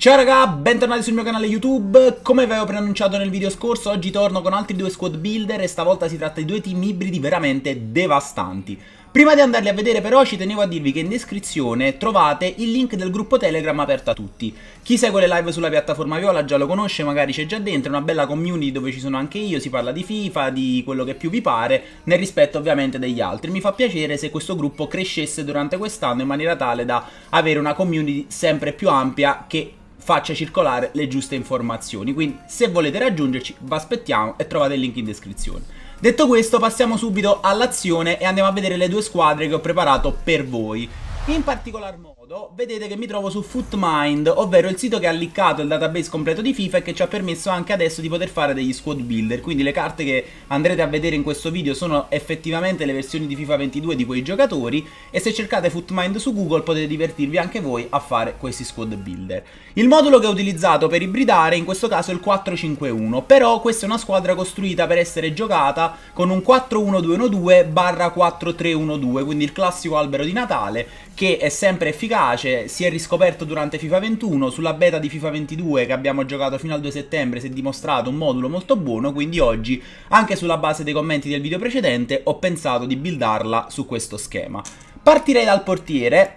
Ciao raga, bentornati sul mio canale YouTube, come vi avevo preannunciato nel video scorso oggi torno con altri due squad builder e stavolta si tratta di due team ibridi veramente devastanti. Prima di andarli a vedere però ci tenevo a dirvi che in descrizione trovate il link del gruppo Telegram aperto a tutti. Chi segue le live sulla piattaforma Viola già lo conosce, magari c'è già dentro, è una bella community dove ci sono anche io, si parla di FIFA, di quello che più vi pare, nel rispetto ovviamente degli altri. Mi fa piacere se questo gruppo crescesse durante quest'anno in maniera tale da avere una community sempre più ampia che faccia circolare le giuste informazioni. Quindi se volete raggiungerci vi aspettiamo e trovate il link in descrizione. Detto questo passiamo subito all'azione e andiamo a vedere le due squadre che ho preparato per voi. In particolar modo modo vedete che mi trovo su Footmind, ovvero il sito che ha liccato il database completo di FIFA e che ci ha permesso anche adesso di poter fare degli squad builder, quindi le carte che andrete a vedere in questo video sono effettivamente le versioni di FIFA 22 di quei giocatori e se cercate Footmind su Google potete divertirvi anche voi a fare questi squad builder. Il modulo che ho utilizzato per ibridare in questo caso è il 4-5-1, però questa è una squadra costruita per essere giocata con un 4-1-2-1-2 barra 4-3-1-2, quindi il classico albero di Natale che è sempre efficace piace, si è riscoperto durante FIFA 21, sulla beta di FIFA 22 che abbiamo giocato fino al 2 settembre si è dimostrato un modulo molto buono, quindi oggi, anche sulla base dei commenti del video precedente, ho pensato di buildarla su questo schema. Partirei dal portiere,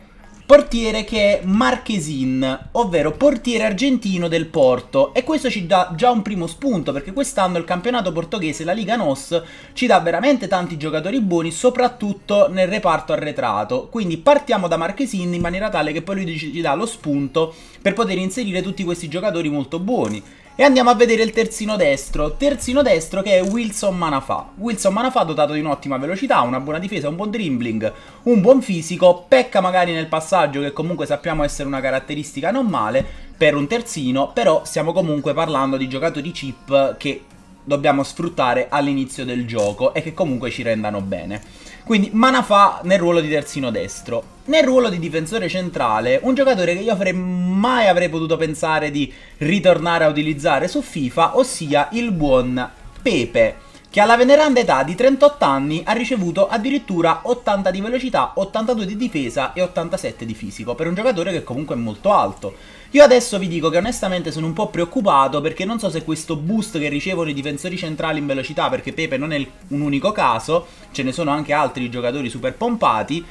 portiere che è Marquesin, ovvero portiere argentino del Porto. E questo ci dà già un primo spunto, perché quest'anno il campionato portoghese, la Liga NOS, ci dà veramente tanti giocatori buoni, soprattutto nel reparto arretrato. Quindi partiamo da Marquesin in maniera tale che poi lui ci dà lo spunto per poter inserire tutti questi giocatori molto buoni. E andiamo a vedere il terzino destro, terzino destro che è Wilson Manafa. Wilson Manafa dotato di un'ottima velocità, una buona difesa, un buon dribbling, un buon fisico, pecca magari nel passaggio che comunque sappiamo essere una caratteristica non male per un terzino, però stiamo comunque parlando di giocatori chip che dobbiamo sfruttare all'inizio del gioco e che comunque ci rendano bene. Quindi Manafà nel ruolo di terzino destro. Nel ruolo di difensore centrale, un giocatore che io avrei mai avrei potuto pensare di ritornare a utilizzare su FIFA, ossia il buon Pepe che alla veneranda età di 38 anni ha ricevuto addirittura 80 di velocità, 82 di difesa e 87 di fisico, per un giocatore che comunque è molto alto. Io adesso vi dico che onestamente sono un po' preoccupato perché non so se questo boost che ricevono i difensori centrali in velocità, perché Pepe non è un unico caso, ce ne sono anche altri giocatori super pompati,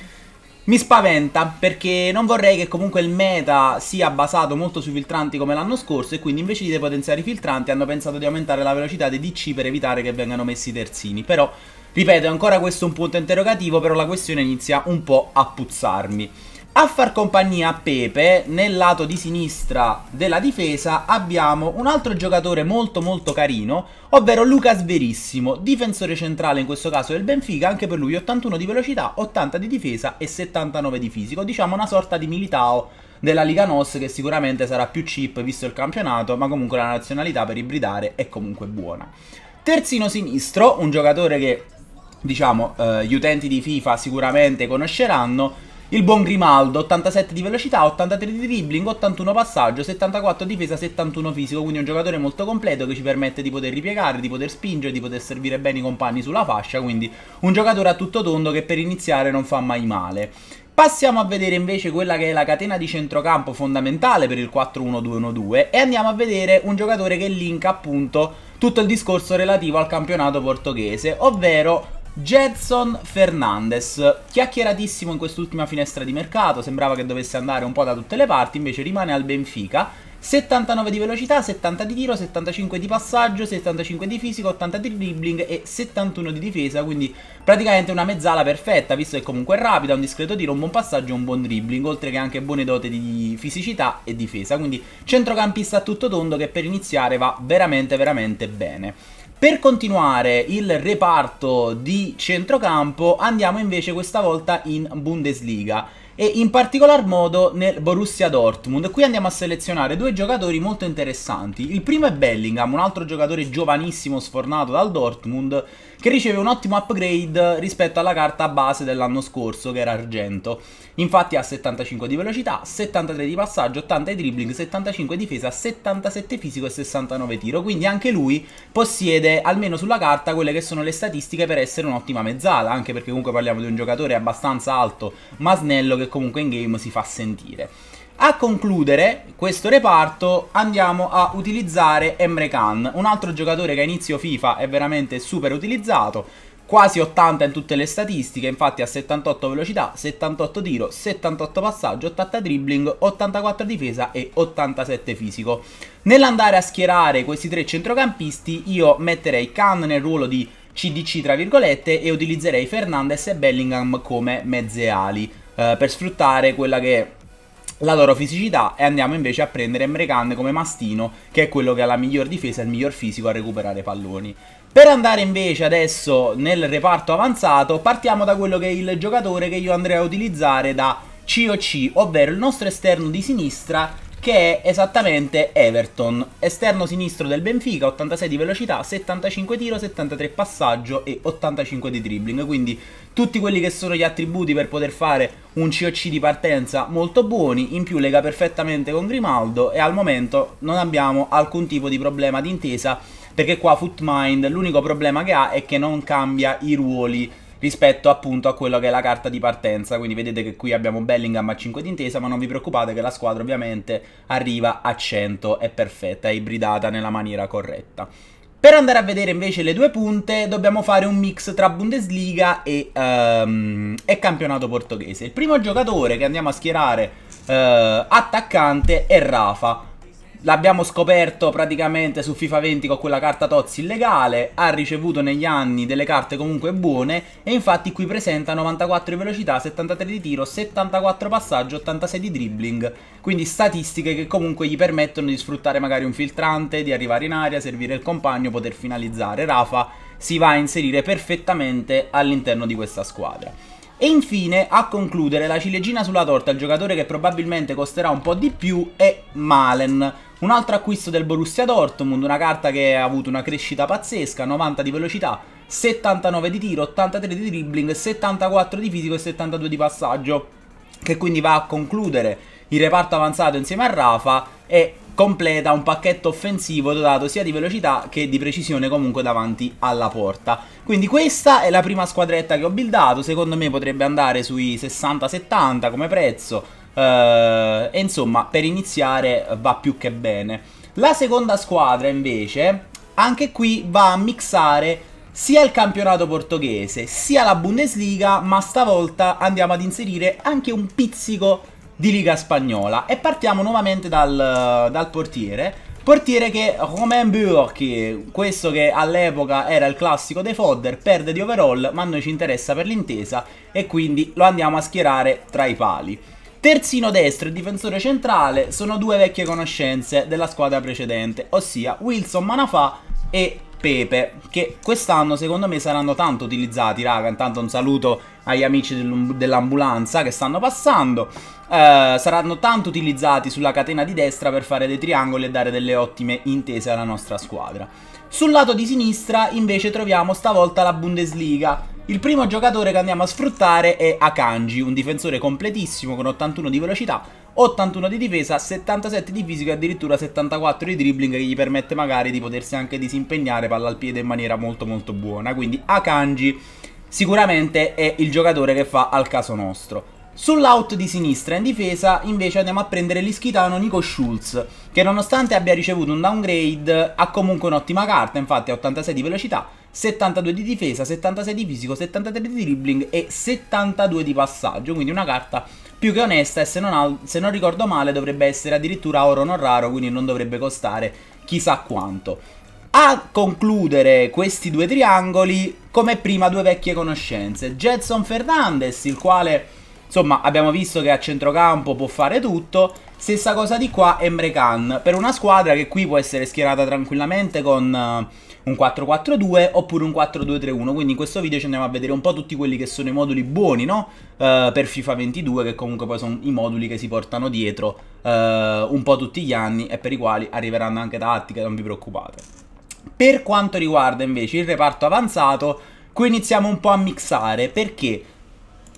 mi spaventa perché non vorrei che comunque il meta sia basato molto sui filtranti come l'anno scorso e quindi invece di depotenziare i filtranti hanno pensato di aumentare la velocità dei DC per evitare che vengano messi terzini. Però, ripeto, è ancora questo un punto interrogativo, però la questione inizia un po' a puzzarmi. A far compagnia a Pepe, nel lato di sinistra della difesa, abbiamo un altro giocatore molto molto carino, ovvero Lucas Verissimo, difensore centrale in questo caso del Benfica, anche per lui 81 di velocità, 80 di difesa e 79 di fisico, diciamo una sorta di Militao della Liga NOS che sicuramente sarà più cheap visto il campionato, ma comunque la nazionalità per ibridare è comunque buona. Terzino sinistro, un giocatore che diciamo eh, gli utenti di FIFA sicuramente conosceranno, il buon Grimaldo, 87 di velocità, 83 di dribbling, 81 passaggio, 74 difesa, 71 fisico, quindi un giocatore molto completo che ci permette di poter ripiegare, di poter spingere, di poter servire bene i compagni sulla fascia, quindi un giocatore a tutto tondo che per iniziare non fa mai male. Passiamo a vedere invece quella che è la catena di centrocampo fondamentale per il 4-1-2-1-2 e andiamo a vedere un giocatore che linka appunto tutto il discorso relativo al campionato portoghese, ovvero Jetson Fernandez, chiacchieratissimo in quest'ultima finestra di mercato, sembrava che dovesse andare un po' da tutte le parti, invece rimane al Benfica. 79 di velocità, 70 di tiro, 75 di passaggio, 75 di fisico, 80 di dribbling e 71 di difesa, quindi praticamente una mezzala perfetta, visto che comunque è rapida, un discreto tiro, un buon passaggio e un buon dribbling, oltre che anche buone dote di fisicità e difesa, quindi centrocampista a tutto tondo che per iniziare va veramente veramente bene. Per continuare il reparto di centrocampo andiamo invece questa volta in Bundesliga e in particolar modo nel Borussia Dortmund. Qui andiamo a selezionare due giocatori molto interessanti. Il primo è Bellingham, un altro giocatore giovanissimo sfornato dal Dortmund che riceve un ottimo upgrade rispetto alla carta base dell'anno scorso, che era argento. Infatti ha 75 di velocità, 73 di passaggio, 80 di dribbling, 75 di difesa, 77 fisico e 69 tiro, quindi anche lui possiede almeno sulla carta quelle che sono le statistiche per essere un'ottima mezzala, anche perché comunque parliamo di un giocatore abbastanza alto ma snello che comunque in game si fa sentire. A concludere questo reparto andiamo a utilizzare Emre Khan, un altro giocatore che a inizio FIFA è veramente super utilizzato, quasi 80 in tutte le statistiche, infatti ha 78 velocità, 78 tiro, 78 passaggio, 80 dribbling, 84 difesa e 87 fisico. Nell'andare a schierare questi tre centrocampisti io metterei Khan nel ruolo di CDC tra virgolette e utilizzerei Fernandez e Bellingham come mezze ali eh, per sfruttare quella che è la loro fisicità e andiamo invece a prendere Mrekan come mastino che è quello che ha la miglior difesa e il miglior fisico a recuperare palloni. Per andare invece adesso nel reparto avanzato partiamo da quello che è il giocatore che io andrei a utilizzare da COC ovvero il nostro esterno di sinistra che è esattamente Everton, esterno sinistro del Benfica, 86 di velocità, 75 tiro, 73 passaggio e 85 di dribbling, quindi tutti quelli che sono gli attributi per poter fare un COC di partenza molto buoni, in più lega perfettamente con Grimaldo e al momento non abbiamo alcun tipo di problema d'intesa perché qua Footmind l'unico problema che ha è che non cambia i ruoli rispetto appunto a quello che è la carta di partenza. Quindi vedete che qui abbiamo Bellingham a 5 d'intesa, ma non vi preoccupate che la squadra ovviamente arriva a 100, è perfetta, è ibridata nella maniera corretta. Per andare a vedere invece le due punte dobbiamo fare un mix tra Bundesliga e, um, e campionato portoghese. Il primo giocatore che andiamo a schierare uh, attaccante è Rafa. L'abbiamo scoperto praticamente su FIFA 20 con quella carta Tozzi illegale, ha ricevuto negli anni delle carte comunque buone e infatti qui presenta 94 di velocità, 73 di tiro, 74 passaggio, 86 di dribbling, quindi statistiche che comunque gli permettono di sfruttare magari un filtrante, di arrivare in aria, servire il compagno, poter finalizzare. Rafa si va a inserire perfettamente all'interno di questa squadra. E infine, a concludere, la ciliegina sulla torta, il giocatore che probabilmente costerà un po' di più è Malen un altro acquisto del Borussia Dortmund, una carta che ha avuto una crescita pazzesca, 90 di velocità, 79 di tiro, 83 di dribbling, 74 di fisico e 72 di passaggio, che quindi va a concludere il reparto avanzato insieme a Rafa e completa un pacchetto offensivo dotato sia di velocità che di precisione comunque davanti alla porta. Quindi questa è la prima squadretta che ho buildato, secondo me potrebbe andare sui 60-70 come prezzo, eh, e insomma, per iniziare va più che bene. La seconda squadra invece, anche qui va a mixare sia il campionato portoghese sia la Bundesliga, ma stavolta andiamo ad inserire anche un pizzico di Liga Spagnola. E partiamo nuovamente dal, dal portiere. Portiere che Romain Burki, questo che all'epoca era il classico dei fodder, perde di overall, ma a noi ci interessa per l'intesa e quindi lo andiamo a schierare tra i pali. Terzino destro e difensore centrale sono due vecchie conoscenze della squadra precedente, ossia Wilson Manafà e Pepe, che quest'anno secondo me saranno tanto utilizzati, raga, intanto un saluto agli amici dell'ambulanza che stanno passando, eh, saranno tanto utilizzati sulla catena di destra per fare dei triangoli e dare delle ottime intese alla nostra squadra. Sul lato di sinistra invece troviamo stavolta la Bundesliga, il primo giocatore che andiamo a sfruttare è Akanji, un difensore completissimo con 81 di velocità, 81 di difesa, 77 di fisico e addirittura 74 di dribbling che gli permette magari di potersi anche disimpegnare palla al piede in maniera molto molto buona. Quindi Akanji sicuramente è il giocatore che fa al caso nostro. Sull'out di sinistra in difesa invece andiamo a prendere l'ischitano Nico Schulz che nonostante abbia ricevuto un downgrade ha comunque un'ottima carta, infatti ha 86 di velocità, 72 di difesa, 76 di fisico, 73 di dribbling e 72 di passaggio, quindi una carta più che onesta e se non, se non ricordo male dovrebbe essere addirittura oro non raro, quindi non dovrebbe costare chissà quanto. A concludere questi due triangoli, come prima due vecchie conoscenze, Jetson Fernandez, il quale insomma abbiamo visto che a centrocampo può fare tutto, stessa cosa di qua Emre Khan, per una squadra che qui può essere schierata tranquillamente con... Uh, un 4-4-2 oppure un 4-2-3-1. Quindi in questo video ci andiamo a vedere un po' tutti quelli che sono i moduli buoni, no? Uh, per FIFA 22, che comunque poi sono i moduli che si portano dietro uh, un po' tutti gli anni e per i quali arriveranno anche tattiche, non vi preoccupate. Per quanto riguarda invece il reparto avanzato, qui iniziamo un po' a mixare perché...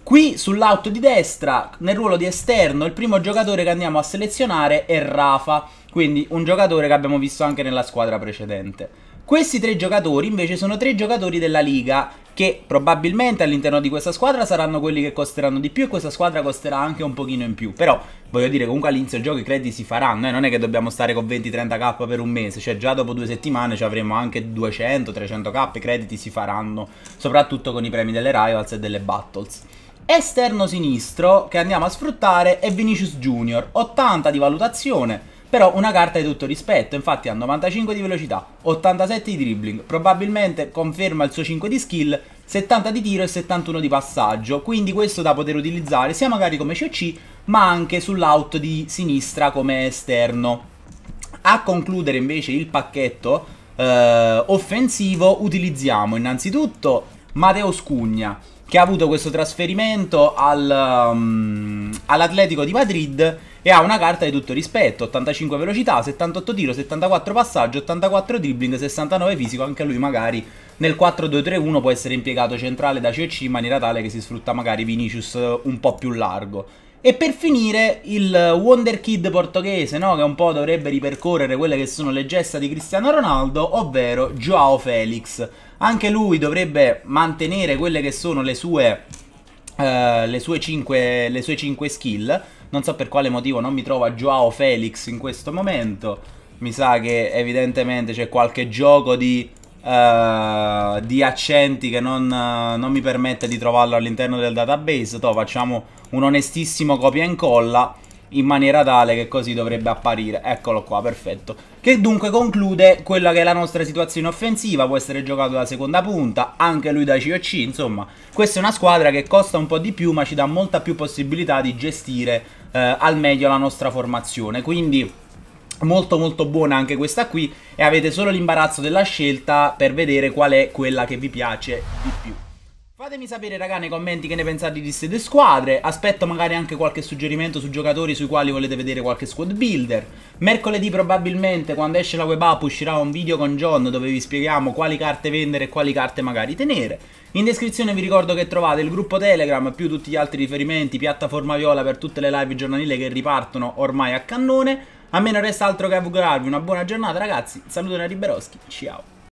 Qui sull'auto di destra, nel ruolo di esterno, il primo giocatore che andiamo a selezionare è Rafa, quindi un giocatore che abbiamo visto anche nella squadra precedente. Questi tre giocatori invece sono tre giocatori della Liga che probabilmente all'interno di questa squadra saranno quelli che costeranno di più e questa squadra costerà anche un pochino in più. Però voglio dire comunque all'inizio del gioco i crediti si faranno, eh? non è che dobbiamo stare con 20-30k per un mese, cioè già dopo due settimane ci avremo anche 200-300k, i crediti si faranno, soprattutto con i premi delle rivals e delle battles. Esterno sinistro che andiamo a sfruttare è Vinicius Junior, 80 di valutazione, però una carta di tutto rispetto, infatti ha 95 di velocità, 87 di dribbling, probabilmente conferma il suo 5 di skill, 70 di tiro e 71 di passaggio, quindi questo da poter utilizzare sia magari come CC ma anche sull'out di sinistra come esterno. A concludere invece il pacchetto eh, offensivo utilizziamo innanzitutto Matteo Scugna che ha avuto questo trasferimento al, um, all'Atletico di Madrid e ha una carta di tutto rispetto, 85 velocità, 78 tiro, 74 passaggio, 84 dribbling, 69 fisico, anche lui magari nel 4-2-3-1 può essere impiegato centrale da COC in maniera tale che si sfrutta magari Vinicius un po' più largo. E per finire il Wonder Kid portoghese, no? che un po' dovrebbe ripercorrere quelle che sono le gesta di Cristiano Ronaldo, ovvero Joao Felix. Anche lui dovrebbe mantenere quelle che sono le sue eh, le, sue 5, le, sue 5, skill. Non so per quale motivo non mi trova Joao Felix in questo momento. Mi sa che evidentemente c'è qualche gioco di, uh, di accenti che non, uh, non, mi permette di trovarlo all'interno del database. Toh, facciamo un onestissimo copia e incolla in maniera tale che così dovrebbe apparire. Eccolo qua, perfetto. Che dunque conclude quella che è la nostra situazione offensiva, può essere giocato da seconda punta, anche lui da COC, insomma. Questa è una squadra che costa un po' di più ma ci dà molta più possibilità di gestire eh, al meglio la nostra formazione, quindi... Molto molto buona anche questa qui e avete solo l'imbarazzo della scelta per vedere qual è quella che vi piace di più. Fatemi sapere raga nei commenti che ne pensate di queste due squadre, aspetto magari anche qualche suggerimento su giocatori sui quali volete vedere qualche squad builder. Mercoledì probabilmente quando esce la web app uscirà un video con John dove vi spieghiamo quali carte vendere e quali carte magari tenere. In descrizione vi ricordo che trovate il gruppo Telegram più tutti gli altri riferimenti, piattaforma viola per tutte le live giornaliere che ripartono ormai a cannone. A me non resta altro che augurarvi una buona giornata ragazzi, saluto da Riberoschi, ciao!